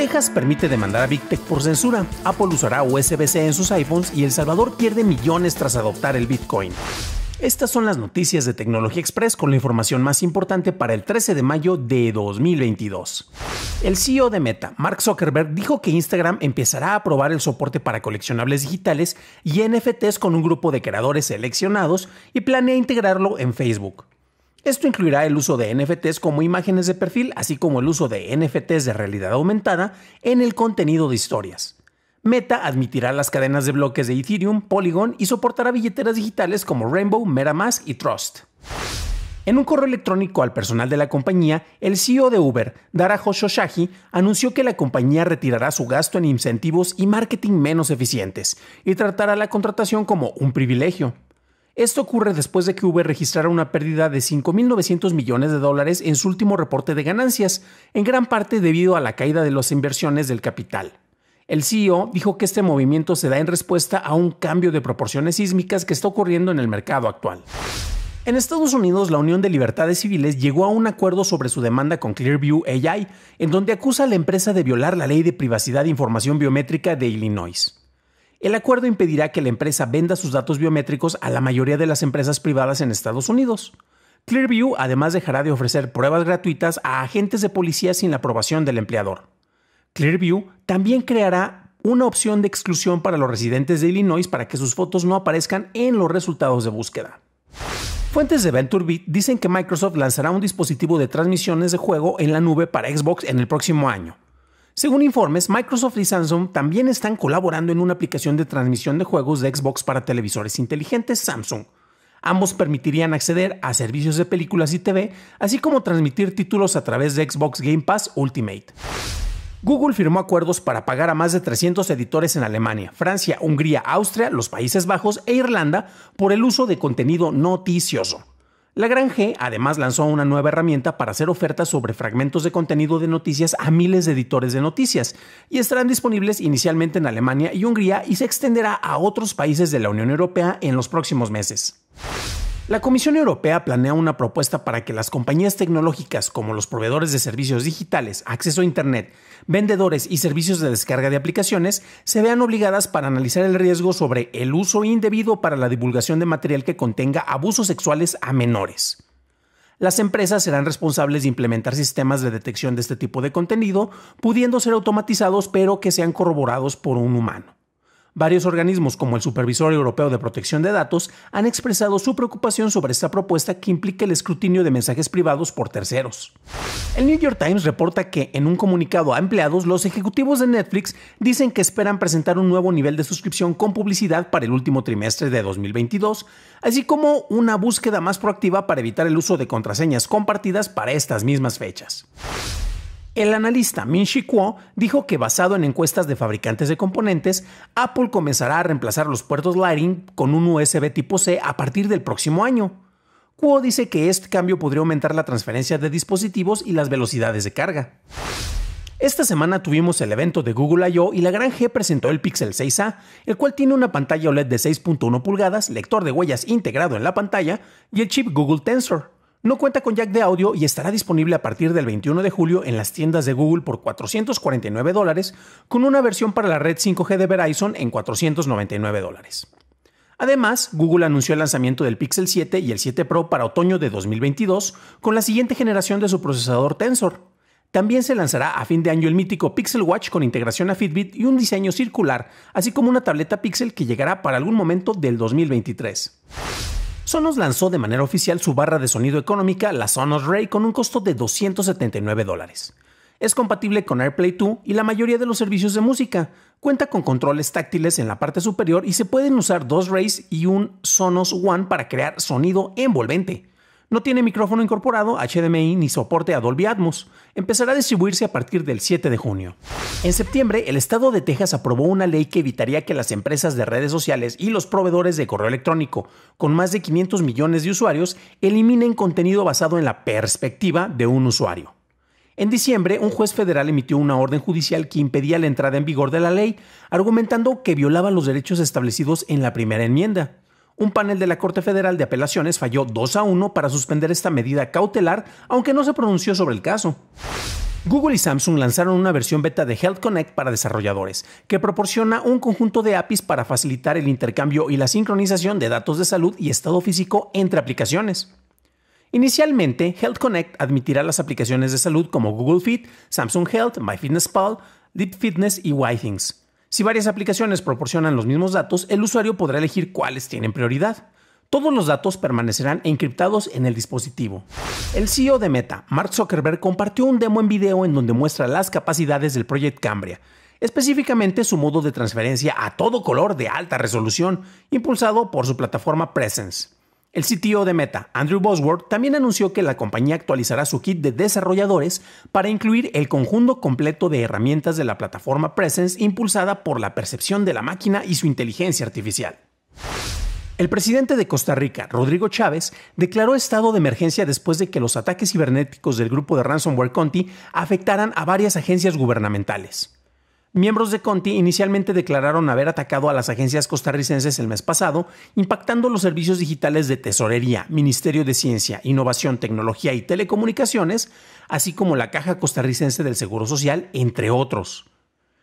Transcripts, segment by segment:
Texas permite demandar a Big Tech por censura. Apple usará USB-C en sus iPhones y El Salvador pierde millones tras adoptar el Bitcoin. Estas son las noticias de Tecnología Express con la información más importante para el 13 de mayo de 2022. El CEO de Meta, Mark Zuckerberg, dijo que Instagram empezará a probar el soporte para coleccionables digitales y NFTs con un grupo de creadores seleccionados y planea integrarlo en Facebook. Esto incluirá el uso de NFTs como imágenes de perfil, así como el uso de NFTs de realidad aumentada en el contenido de historias. Meta admitirá las cadenas de bloques de Ethereum, Polygon y soportará billeteras digitales como Rainbow, MetaMask y Trust. En un correo electrónico al personal de la compañía, el CEO de Uber, Dara Hoshoshahi, anunció que la compañía retirará su gasto en incentivos y marketing menos eficientes y tratará la contratación como un privilegio. Esto ocurre después de que Uber registrara una pérdida de 5.900 millones de dólares en su último reporte de ganancias, en gran parte debido a la caída de las inversiones del capital. El CEO dijo que este movimiento se da en respuesta a un cambio de proporciones sísmicas que está ocurriendo en el mercado actual. En Estados Unidos, la Unión de Libertades Civiles llegó a un acuerdo sobre su demanda con Clearview AI, en donde acusa a la empresa de violar la ley de privacidad de información biométrica de Illinois. El acuerdo impedirá que la empresa venda sus datos biométricos a la mayoría de las empresas privadas en Estados Unidos. Clearview además dejará de ofrecer pruebas gratuitas a agentes de policía sin la aprobación del empleador. Clearview también creará una opción de exclusión para los residentes de Illinois para que sus fotos no aparezcan en los resultados de búsqueda. Fuentes de VentureBeat dicen que Microsoft lanzará un dispositivo de transmisiones de juego en la nube para Xbox en el próximo año. Según informes, Microsoft y Samsung también están colaborando en una aplicación de transmisión de juegos de Xbox para televisores inteligentes Samsung. Ambos permitirían acceder a servicios de películas y TV, así como transmitir títulos a través de Xbox Game Pass Ultimate. Google firmó acuerdos para pagar a más de 300 editores en Alemania, Francia, Hungría, Austria, los Países Bajos e Irlanda por el uso de contenido noticioso. La G además lanzó una nueva herramienta para hacer ofertas sobre fragmentos de contenido de noticias a miles de editores de noticias y estarán disponibles inicialmente en Alemania y Hungría y se extenderá a otros países de la Unión Europea en los próximos meses. La Comisión Europea planea una propuesta para que las compañías tecnológicas como los proveedores de servicios digitales, acceso a Internet, vendedores y servicios de descarga de aplicaciones se vean obligadas para analizar el riesgo sobre el uso indebido para la divulgación de material que contenga abusos sexuales a menores. Las empresas serán responsables de implementar sistemas de detección de este tipo de contenido, pudiendo ser automatizados pero que sean corroborados por un humano. Varios organismos, como el Supervisor Europeo de Protección de Datos, han expresado su preocupación sobre esta propuesta que implica el escrutinio de mensajes privados por terceros. El New York Times reporta que, en un comunicado a empleados, los ejecutivos de Netflix dicen que esperan presentar un nuevo nivel de suscripción con publicidad para el último trimestre de 2022, así como una búsqueda más proactiva para evitar el uso de contraseñas compartidas para estas mismas fechas. El analista min Shi Kuo dijo que basado en encuestas de fabricantes de componentes, Apple comenzará a reemplazar los puertos Lightning con un USB tipo C a partir del próximo año. Kuo dice que este cambio podría aumentar la transferencia de dispositivos y las velocidades de carga. Esta semana tuvimos el evento de Google I.O. y la gran G presentó el Pixel 6a, el cual tiene una pantalla OLED de 6.1 pulgadas, lector de huellas integrado en la pantalla y el chip Google Tensor. No cuenta con jack de audio y estará disponible a partir del 21 de julio en las tiendas de Google por 449 dólares, con una versión para la red 5G de Verizon en 499 dólares. Además, Google anunció el lanzamiento del Pixel 7 y el 7 Pro para otoño de 2022 con la siguiente generación de su procesador Tensor. También se lanzará a fin de año el mítico Pixel Watch con integración a Fitbit y un diseño circular, así como una tableta Pixel que llegará para algún momento del 2023. Sonos lanzó de manera oficial su barra de sonido económica, la Sonos Ray, con un costo de 279 dólares. Es compatible con AirPlay 2 y la mayoría de los servicios de música. Cuenta con controles táctiles en la parte superior y se pueden usar dos Rays y un Sonos One para crear sonido envolvente. No tiene micrófono incorporado, HDMI ni soporte a Dolby Atmos. Empezará a distribuirse a partir del 7 de junio. En septiembre, el estado de Texas aprobó una ley que evitaría que las empresas de redes sociales y los proveedores de correo electrónico, con más de 500 millones de usuarios, eliminen contenido basado en la perspectiva de un usuario. En diciembre, un juez federal emitió una orden judicial que impedía la entrada en vigor de la ley, argumentando que violaba los derechos establecidos en la primera enmienda un panel de la Corte Federal de Apelaciones falló 2 a 1 para suspender esta medida cautelar, aunque no se pronunció sobre el caso. Google y Samsung lanzaron una versión beta de Health Connect para desarrolladores, que proporciona un conjunto de APIs para facilitar el intercambio y la sincronización de datos de salud y estado físico entre aplicaciones. Inicialmente, Health Connect admitirá las aplicaciones de salud como Google Fit, Samsung Health, MyFitnessPal, Deep Fitness y YThings. Si varias aplicaciones proporcionan los mismos datos, el usuario podrá elegir cuáles tienen prioridad. Todos los datos permanecerán encriptados en el dispositivo. El CEO de Meta, Mark Zuckerberg, compartió un demo en video en donde muestra las capacidades del Project Cambria, específicamente su modo de transferencia a todo color de alta resolución, impulsado por su plataforma Presence. El CTO de Meta, Andrew Bosworth, también anunció que la compañía actualizará su kit de desarrolladores para incluir el conjunto completo de herramientas de la plataforma Presence impulsada por la percepción de la máquina y su inteligencia artificial. El presidente de Costa Rica, Rodrigo Chávez, declaró estado de emergencia después de que los ataques cibernéticos del grupo de ransomware Conti afectaran a varias agencias gubernamentales. Miembros de Conti inicialmente declararon haber atacado a las agencias costarricenses el mes pasado, impactando los servicios digitales de Tesorería, Ministerio de Ciencia, Innovación, Tecnología y Telecomunicaciones, así como la Caja Costarricense del Seguro Social, entre otros.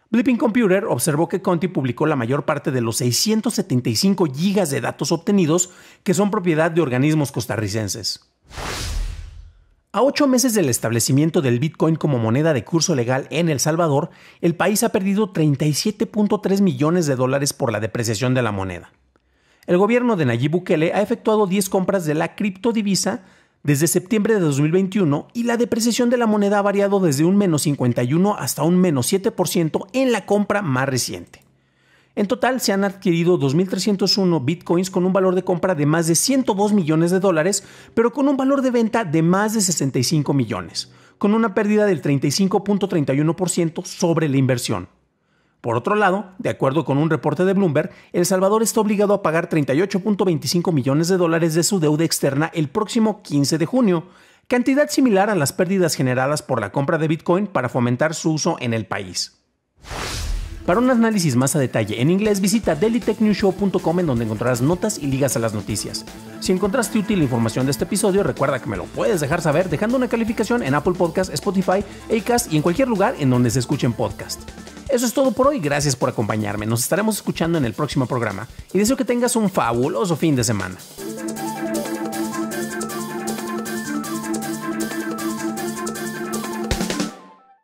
Blipping Computer observó que Conti publicó la mayor parte de los 675 gigas de datos obtenidos que son propiedad de organismos costarricenses. A ocho meses del establecimiento del Bitcoin como moneda de curso legal en El Salvador, el país ha perdido 37.3 millones de dólares por la depreciación de la moneda. El gobierno de Nayib Bukele ha efectuado 10 compras de la criptodivisa desde septiembre de 2021 y la depreciación de la moneda ha variado desde un menos 51 hasta un menos 7% en la compra más reciente. En total se han adquirido 2.301 bitcoins con un valor de compra de más de 102 millones de dólares, pero con un valor de venta de más de 65 millones, con una pérdida del 35.31% sobre la inversión. Por otro lado, de acuerdo con un reporte de Bloomberg, El Salvador está obligado a pagar 38.25 millones de dólares de su deuda externa el próximo 15 de junio, cantidad similar a las pérdidas generadas por la compra de Bitcoin para fomentar su uso en el país. Para un análisis más a detalle en inglés, visita dailytechnewshow.com en donde encontrarás notas y ligas a las noticias. Si encontraste útil la información de este episodio, recuerda que me lo puedes dejar saber dejando una calificación en Apple Podcast, Spotify, Acast y en cualquier lugar en donde se escuchen podcasts. Eso es todo por hoy, gracias por acompañarme. Nos estaremos escuchando en el próximo programa y deseo que tengas un fabuloso fin de semana.